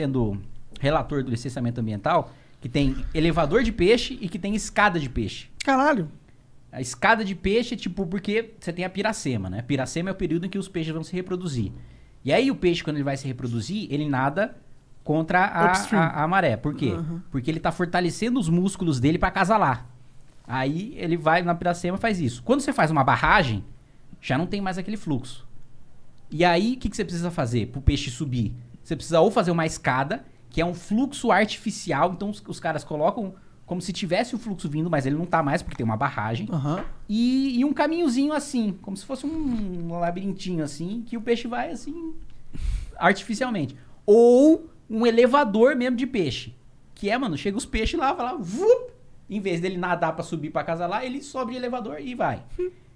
sendo relator do licenciamento ambiental, que tem elevador de peixe e que tem escada de peixe. Caralho. A escada de peixe é tipo porque você tem a piracema, né? Piracema é o período em que os peixes vão se reproduzir. E aí o peixe, quando ele vai se reproduzir, ele nada contra a, a, a maré. Por quê? Uhum. Porque ele tá fortalecendo os músculos dele para casalar. Aí ele vai na piracema e faz isso. Quando você faz uma barragem, já não tem mais aquele fluxo. E aí, o que, que você precisa fazer pro peixe subir? Você precisa ou fazer uma escada, que é um fluxo artificial, então os, os caras colocam como se tivesse o fluxo vindo, mas ele não tá mais porque tem uma barragem. Uhum. E, e, um caminhozinho assim, como se fosse um, um labirintinho assim, que o peixe vai assim artificialmente. Ou um elevador mesmo de peixe. Que é, mano, chega os peixes lá, vai lá, vup, em vez dele nadar para subir para casa lá, ele sobe de elevador e vai. Hum.